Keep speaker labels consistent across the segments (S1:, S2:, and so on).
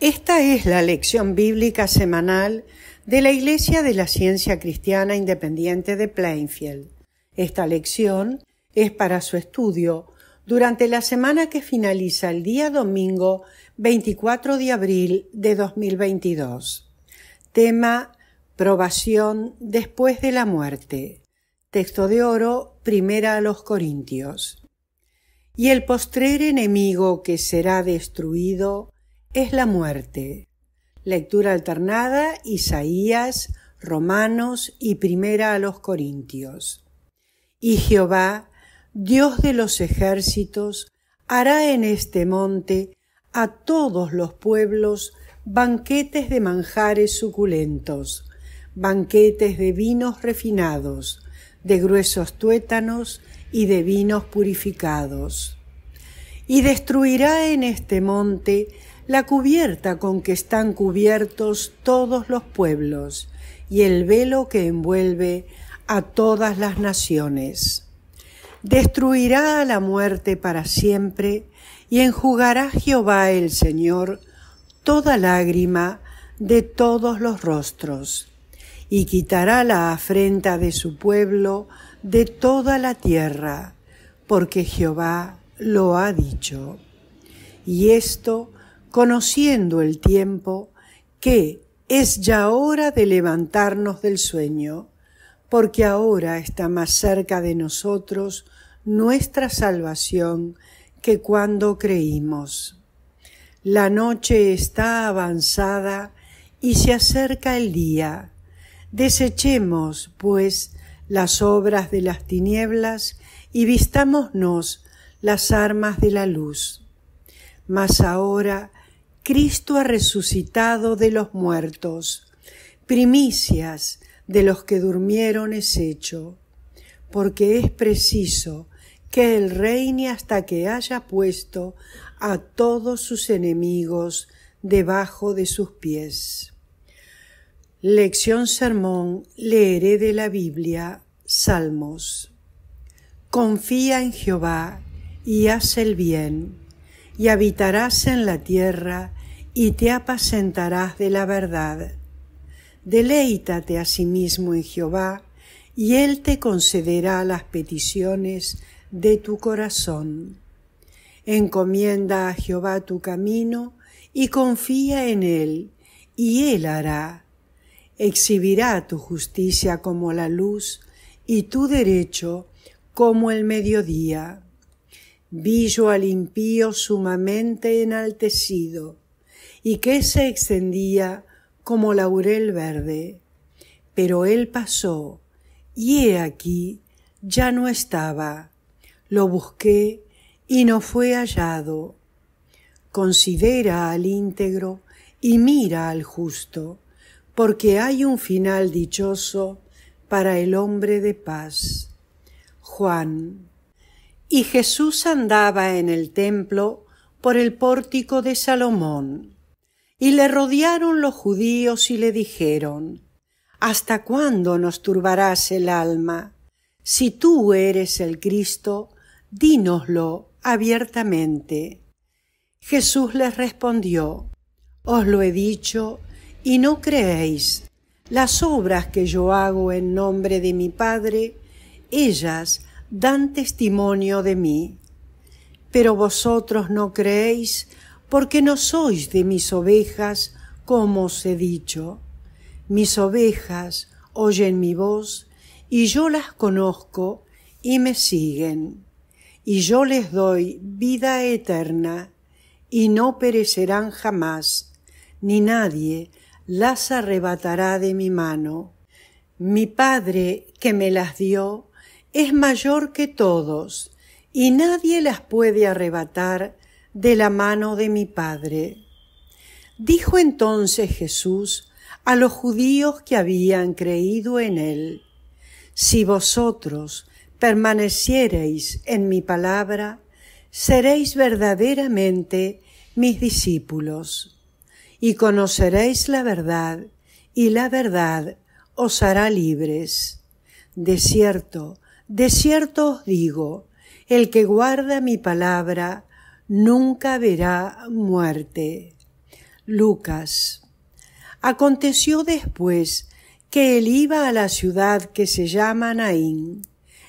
S1: Esta es la lección bíblica semanal de la Iglesia de la Ciencia Cristiana Independiente de Plainfield. Esta lección es para su estudio durante la semana que finaliza el día domingo 24 de abril de 2022. Tema Probación después de la muerte. Texto de oro, primera a los Corintios. Y el postrer enemigo que será destruido es la muerte. Lectura alternada Isaías, Romanos y primera a los Corintios. Y Jehová, Dios de los ejércitos, hará en este monte a todos los pueblos banquetes de manjares suculentos, banquetes de vinos refinados, de gruesos tuétanos y de vinos purificados. Y destruirá en este monte la cubierta con que están cubiertos todos los pueblos y el velo que envuelve a todas las naciones. Destruirá a la muerte para siempre y enjugará Jehová el Señor toda lágrima de todos los rostros y quitará la afrenta de su pueblo de toda la tierra, porque Jehová lo ha dicho. Y esto conociendo el tiempo, que es ya hora de levantarnos del sueño, porque ahora está más cerca de nosotros nuestra salvación que cuando creímos. La noche está avanzada y se acerca el día. Desechemos, pues, las obras de las tinieblas y vistámonos las armas de la luz. Mas ahora Cristo ha resucitado de los muertos, primicias de los que durmieron es hecho, porque es preciso que Él reine hasta que haya puesto a todos sus enemigos debajo de sus pies. Lección Sermón leeré de la Biblia Salmos. Confía en Jehová y haz el bien, y habitarás en la tierra y te apacentarás de la verdad. Deleítate a sí mismo en Jehová, y Él te concederá las peticiones de tu corazón. Encomienda a Jehová tu camino, y confía en Él, y Él hará. Exhibirá tu justicia como la luz, y tu derecho como el mediodía. Villo al impío sumamente enaltecido, y que se extendía como laurel verde. Pero él pasó, y he aquí, ya no estaba. Lo busqué y no fue hallado. Considera al íntegro y mira al justo, porque hay un final dichoso para el hombre de paz. Juan. Y Jesús andaba en el templo por el pórtico de Salomón. Y le rodearon los judíos y le dijeron, ¿Hasta cuándo nos turbarás el alma? Si tú eres el Cristo, dínoslo abiertamente. Jesús les respondió, Os lo he dicho y no creéis. Las obras que yo hago en nombre de mi Padre, ellas dan testimonio de mí. Pero vosotros no creéis porque no sois de mis ovejas, como os he dicho. Mis ovejas oyen mi voz, y yo las conozco, y me siguen. Y yo les doy vida eterna, y no perecerán jamás, ni nadie las arrebatará de mi mano. Mi Padre, que me las dio, es mayor que todos, y nadie las puede arrebatar de la mano de mi Padre. Dijo entonces Jesús a los judíos que habían creído en él, Si vosotros permaneciereis en mi palabra, seréis verdaderamente mis discípulos, y conoceréis la verdad, y la verdad os hará libres. De cierto, de cierto os digo, el que guarda mi palabra, nunca verá muerte. Lucas. Aconteció después que él iba a la ciudad que se llama Naín,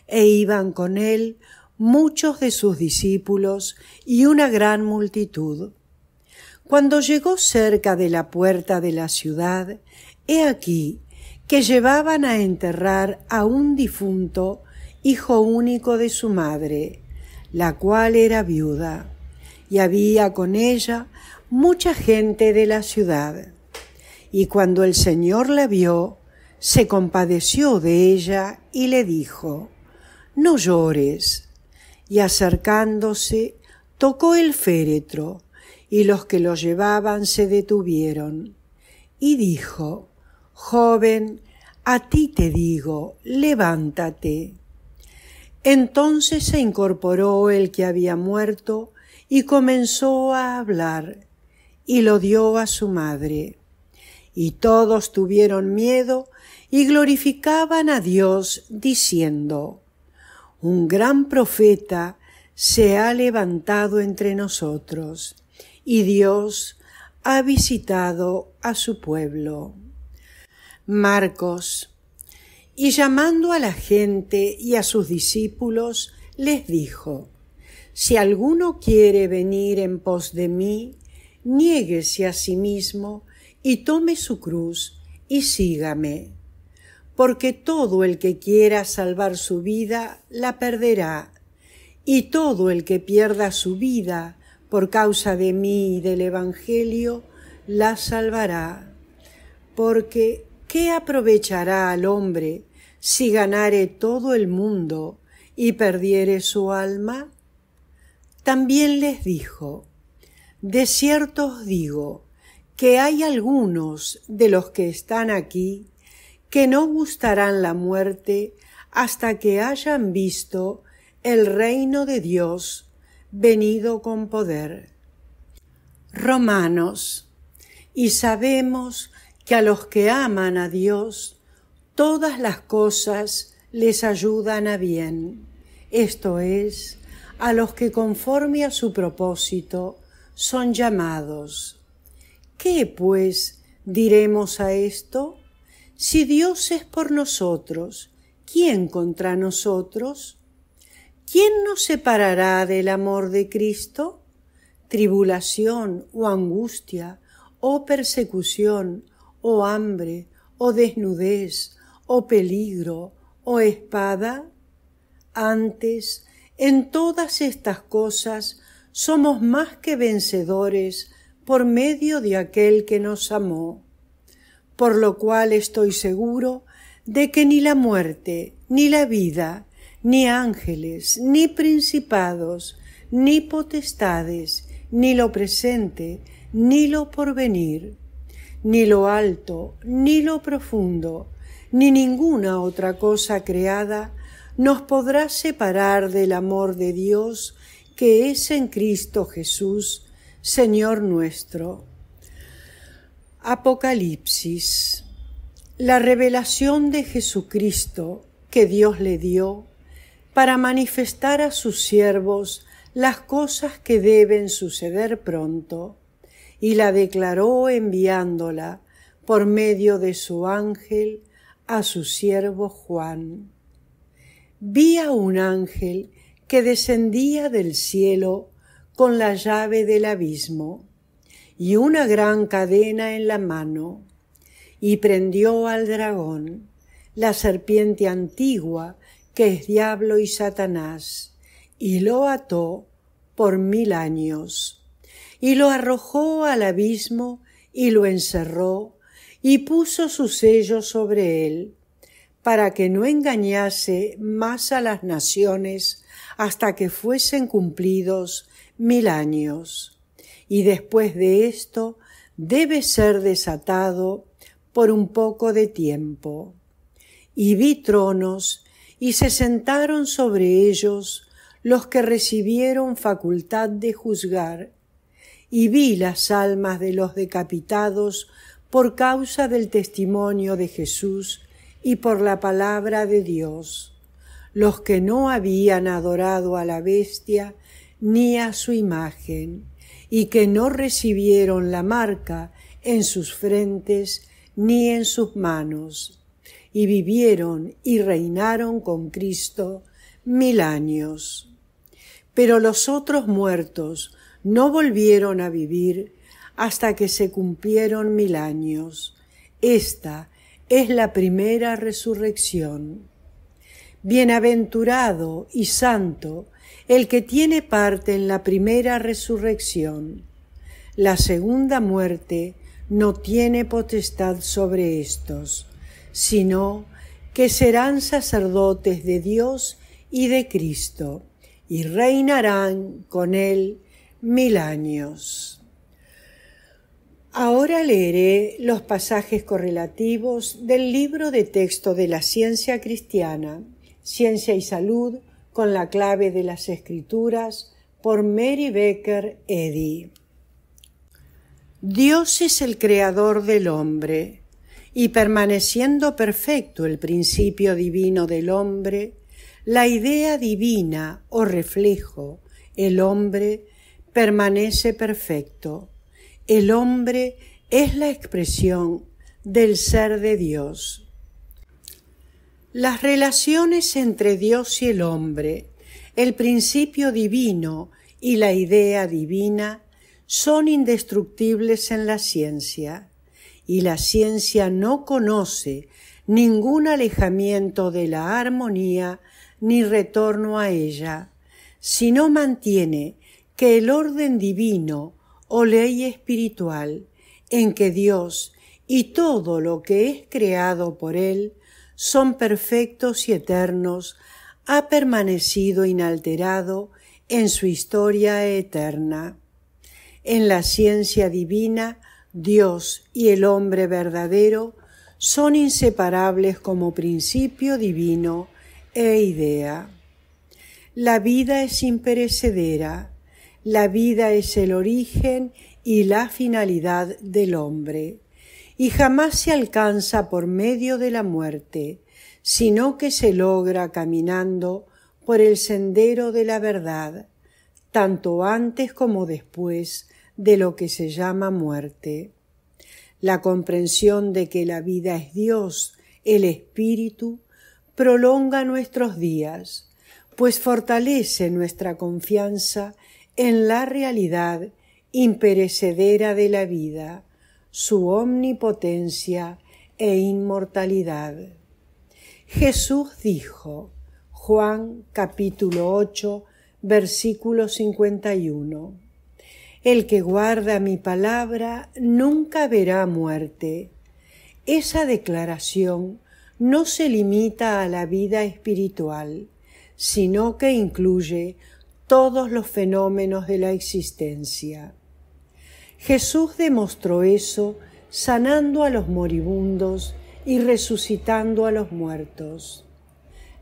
S1: e iban con él muchos de sus discípulos y una gran multitud. Cuando llegó cerca de la puerta de la ciudad, he aquí que llevaban a enterrar a un difunto, hijo único de su madre, la cual era viuda y había con ella mucha gente de la ciudad. Y cuando el Señor la vio, se compadeció de ella y le dijo, No llores. Y acercándose, tocó el féretro, y los que lo llevaban se detuvieron. Y dijo, Joven, a ti te digo, levántate. Entonces se incorporó el que había muerto, y comenzó a hablar y lo dio a su madre. Y todos tuvieron miedo y glorificaban a Dios diciendo, Un gran profeta se ha levantado entre nosotros y Dios ha visitado a su pueblo. Marcos. Y llamando a la gente y a sus discípulos, les dijo, si alguno quiere venir en pos de mí, niéguese a sí mismo y tome su cruz y sígame. Porque todo el que quiera salvar su vida la perderá, y todo el que pierda su vida por causa de mí y del Evangelio la salvará. Porque ¿qué aprovechará al hombre si ganare todo el mundo y perdiere su alma? También les dijo, De cierto os digo que hay algunos de los que están aquí que no gustarán la muerte hasta que hayan visto el reino de Dios venido con poder. Romanos. Y sabemos que a los que aman a Dios, todas las cosas les ayudan a bien. Esto es a los que conforme a su propósito son llamados. ¿Qué, pues, diremos a esto? Si Dios es por nosotros, ¿quién contra nosotros? ¿Quién nos separará del amor de Cristo? Tribulación o angustia, o persecución, o hambre, o desnudez, o peligro, o espada? Antes, en todas estas cosas somos más que vencedores por medio de aquel que nos amó. Por lo cual estoy seguro de que ni la muerte, ni la vida, ni ángeles, ni principados, ni potestades, ni lo presente, ni lo porvenir, ni lo alto, ni lo profundo, ni ninguna otra cosa creada nos podrá separar del amor de Dios que es en Cristo Jesús, Señor nuestro. Apocalipsis. La revelación de Jesucristo que Dios le dio para manifestar a sus siervos las cosas que deben suceder pronto, y la declaró enviándola por medio de su ángel a su siervo Juan vi a un ángel que descendía del cielo con la llave del abismo y una gran cadena en la mano, y prendió al dragón, la serpiente antigua, que es diablo y Satanás, y lo ató por mil años, y lo arrojó al abismo, y lo encerró, y puso su sello sobre él, para que no engañase más a las naciones hasta que fuesen cumplidos mil años. Y después de esto debe ser desatado por un poco de tiempo. Y vi tronos, y se sentaron sobre ellos los que recibieron facultad de juzgar, y vi las almas de los decapitados por causa del testimonio de Jesús y por la palabra de Dios, los que no habían adorado a la bestia ni a su imagen, y que no recibieron la marca en sus frentes ni en sus manos, y vivieron y reinaron con Cristo mil años. Pero los otros muertos no volvieron a vivir hasta que se cumplieron mil años. Esta es la primera resurrección. Bienaventurado y santo el que tiene parte en la primera resurrección. La segunda muerte no tiene potestad sobre estos, sino que serán sacerdotes de Dios y de Cristo, y reinarán con él mil años. Ahora leeré los pasajes correlativos del libro de texto de la ciencia cristiana, Ciencia y Salud con la clave de las escrituras, por Mary Becker Eddy. Dios es el creador del hombre, y permaneciendo perfecto el principio divino del hombre, la idea divina o reflejo, el hombre, permanece perfecto el hombre es la expresión del ser de Dios. Las relaciones entre Dios y el hombre, el principio divino y la idea divina son indestructibles en la ciencia, y la ciencia no conoce ningún alejamiento de la armonía ni retorno a ella, sino mantiene que el orden divino o ley espiritual en que Dios y todo lo que es creado por Él son perfectos y eternos, ha permanecido inalterado en su historia eterna. En la ciencia divina, Dios y el hombre verdadero son inseparables como principio divino e idea. La vida es imperecedera, la vida es el origen y la finalidad del hombre, y jamás se alcanza por medio de la muerte, sino que se logra caminando por el sendero de la verdad, tanto antes como después de lo que se llama muerte. La comprensión de que la vida es Dios, el Espíritu, prolonga nuestros días, pues fortalece nuestra confianza en la realidad imperecedera de la vida, su omnipotencia e inmortalidad. Jesús dijo, Juan capítulo 8, versículo 51, El que guarda mi palabra nunca verá muerte. Esa declaración no se limita a la vida espiritual, sino que incluye todos los fenómenos de la existencia. Jesús demostró eso sanando a los moribundos y resucitando a los muertos.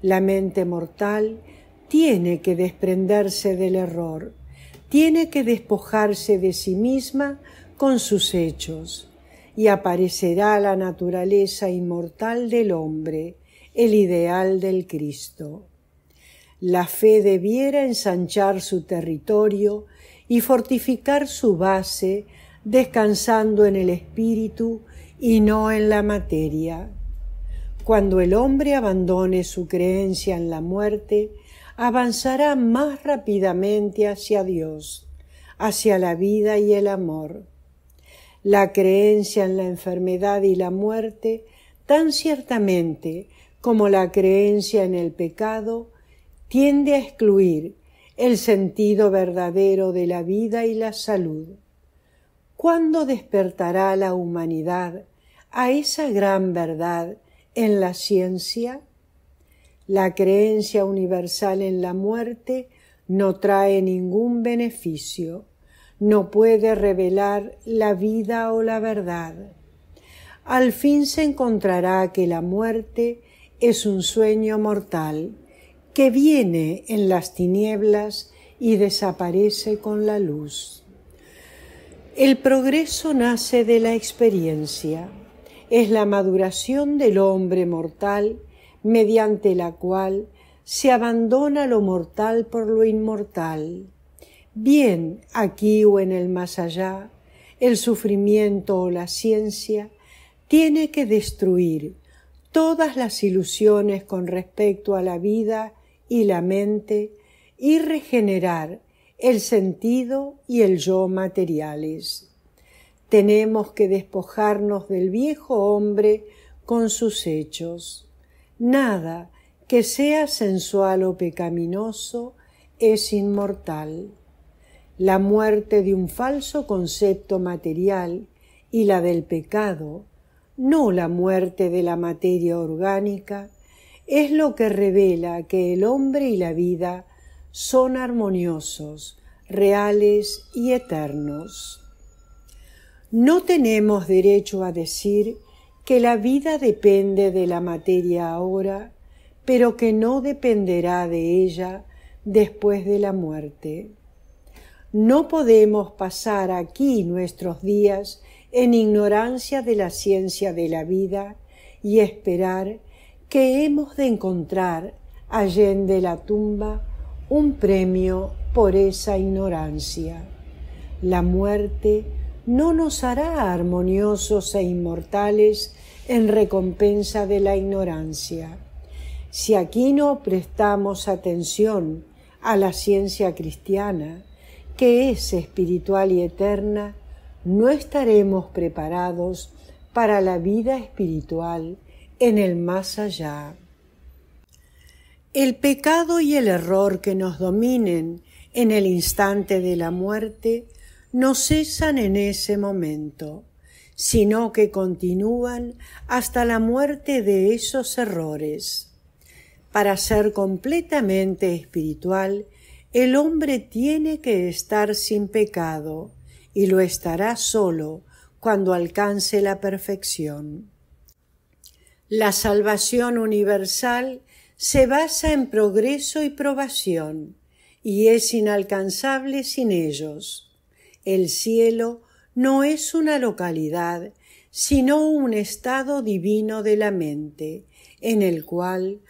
S1: La mente mortal tiene que desprenderse del error, tiene que despojarse de sí misma con sus hechos, y aparecerá la naturaleza inmortal del hombre, el ideal del Cristo la fe debiera ensanchar su territorio y fortificar su base, descansando en el espíritu y no en la materia. Cuando el hombre abandone su creencia en la muerte, avanzará más rápidamente hacia Dios, hacia la vida y el amor. La creencia en la enfermedad y la muerte, tan ciertamente como la creencia en el pecado, tiende a excluir el sentido verdadero de la vida y la salud. ¿Cuándo despertará la humanidad a esa gran verdad en la ciencia? La creencia universal en la muerte no trae ningún beneficio, no puede revelar la vida o la verdad. Al fin se encontrará que la muerte es un sueño mortal que viene en las tinieblas y desaparece con la luz. El progreso nace de la experiencia, es la maduración del hombre mortal mediante la cual se abandona lo mortal por lo inmortal. Bien aquí o en el más allá, el sufrimiento o la ciencia tiene que destruir todas las ilusiones con respecto a la vida y la mente y regenerar el sentido y el yo materiales. Tenemos que despojarnos del viejo hombre con sus hechos. Nada que sea sensual o pecaminoso es inmortal. La muerte de un falso concepto material y la del pecado, no la muerte de la materia orgánica, es lo que revela que el hombre y la vida son armoniosos, reales y eternos. No tenemos derecho a decir que la vida depende de la materia ahora, pero que no dependerá de ella después de la muerte. No podemos pasar aquí nuestros días en ignorancia de la ciencia de la vida y esperar que hemos de encontrar allende la tumba un premio por esa ignorancia. La muerte no nos hará armoniosos e inmortales en recompensa de la ignorancia. Si aquí no prestamos atención a la ciencia cristiana, que es espiritual y eterna, no estaremos preparados para la vida espiritual en el más allá. El pecado y el error que nos dominen en el instante de la muerte no cesan en ese momento, sino que continúan hasta la muerte de esos errores. Para ser completamente espiritual, el hombre tiene que estar sin pecado, y lo estará solo cuando alcance la perfección. La salvación universal se basa en progreso y probación, y es inalcanzable sin ellos. El cielo no es una localidad, sino un estado divino de la mente, en el cual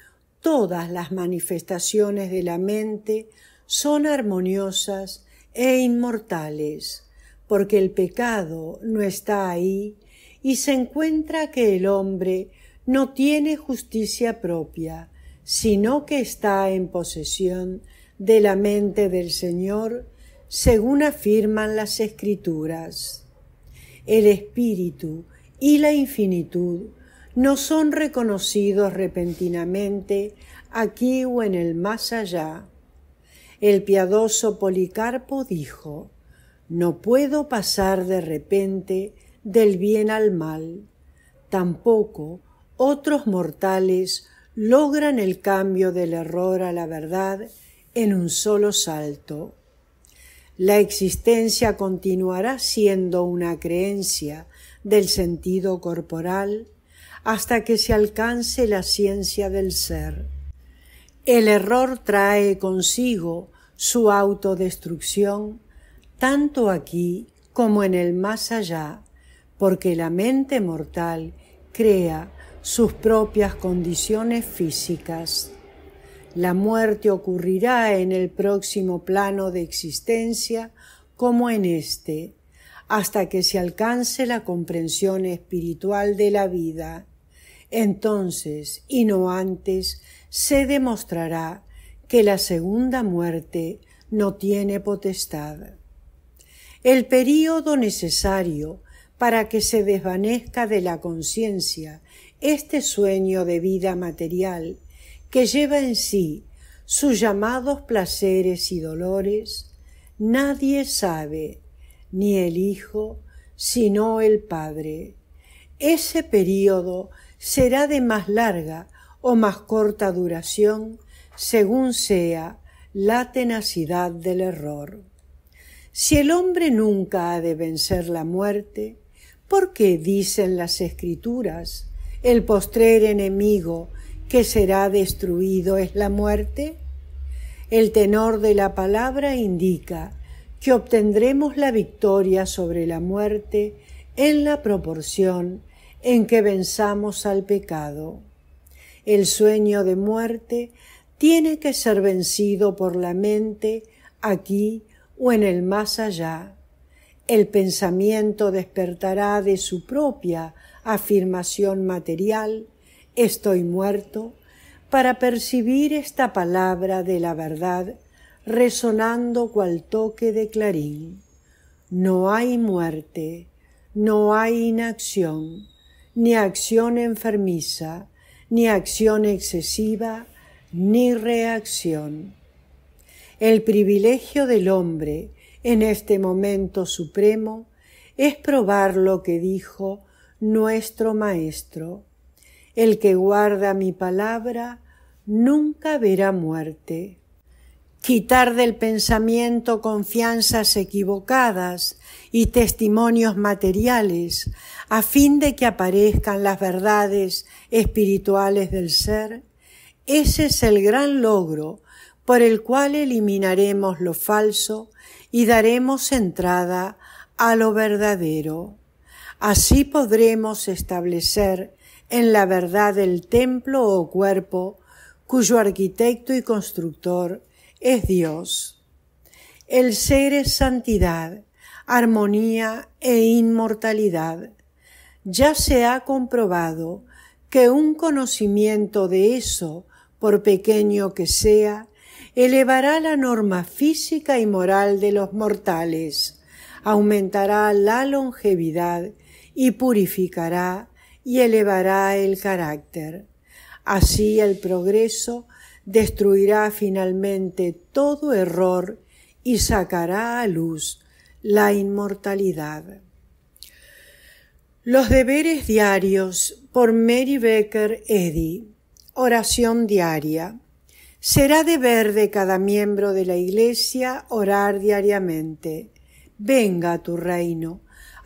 S1: todas las manifestaciones de la mente son armoniosas e inmortales, porque el pecado no está ahí y se encuentra que el hombre no tiene justicia propia, sino que está en posesión de la mente del Señor, según afirman las Escrituras. El espíritu y la infinitud no son reconocidos repentinamente aquí o en el más allá. El piadoso Policarpo dijo, No puedo pasar de repente del bien al mal, tampoco otros mortales logran el cambio del error a la verdad en un solo salto. La existencia continuará siendo una creencia del sentido corporal hasta que se alcance la ciencia del ser. El error trae consigo su autodestrucción tanto aquí como en el más allá, porque la mente mortal crea sus propias condiciones físicas. La muerte ocurrirá en el próximo plano de existencia como en este, hasta que se alcance la comprensión espiritual de la vida. Entonces, y no antes, se demostrará que la segunda muerte no tiene potestad. El período necesario para que se desvanezca de la conciencia este sueño de vida material que lleva en sí sus llamados placeres y dolores, nadie sabe, ni el Hijo, sino el Padre. Ese período será de más larga o más corta duración según sea la tenacidad del error. Si el hombre nunca ha de vencer la muerte, ¿por qué dicen las escrituras el postrer enemigo que será destruido es la muerte? El tenor de la palabra indica que obtendremos la victoria sobre la muerte en la proporción en que venzamos al pecado. El sueño de muerte tiene que ser vencido por la mente aquí o en el más allá. El pensamiento despertará de su propia afirmación material, estoy muerto, para percibir esta palabra de la verdad resonando cual toque de clarín. No hay muerte, no hay inacción, ni acción enfermiza, ni acción excesiva, ni reacción. El privilegio del hombre en este momento supremo es probar lo que dijo nuestro Maestro. El que guarda mi palabra nunca verá muerte. Quitar del pensamiento confianzas equivocadas y testimonios materiales a fin de que aparezcan las verdades espirituales del ser, ese es el gran logro por el cual eliminaremos lo falso y daremos entrada a lo verdadero. Así podremos establecer en la verdad el templo o cuerpo cuyo arquitecto y constructor es Dios. El ser es santidad, armonía e inmortalidad. Ya se ha comprobado que un conocimiento de eso, por pequeño que sea, elevará la norma física y moral de los mortales, aumentará la longevidad y purificará y elevará el carácter. Así el progreso destruirá finalmente todo error y sacará a luz la inmortalidad. Los deberes diarios por Mary Becker Eddy. Oración diaria. Será deber de cada miembro de la Iglesia orar diariamente. Venga tu reino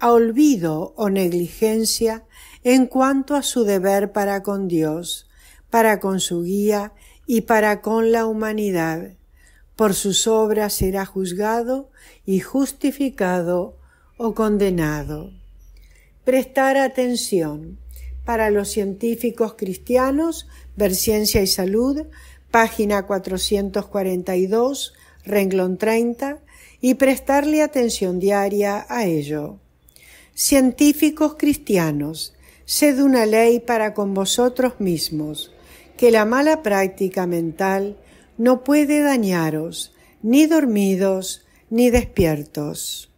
S1: a olvido o negligencia en cuanto a su deber para con Dios, para con su guía y para con la humanidad. Por sus obras será juzgado y justificado o condenado. Prestar atención. Para los científicos cristianos, Ver Ciencia y Salud, página 442, renglón 30, y prestarle atención diaria a ello. Científicos cristianos, sed una ley para con vosotros mismos, que la mala práctica mental no puede dañaros, ni dormidos, ni despiertos.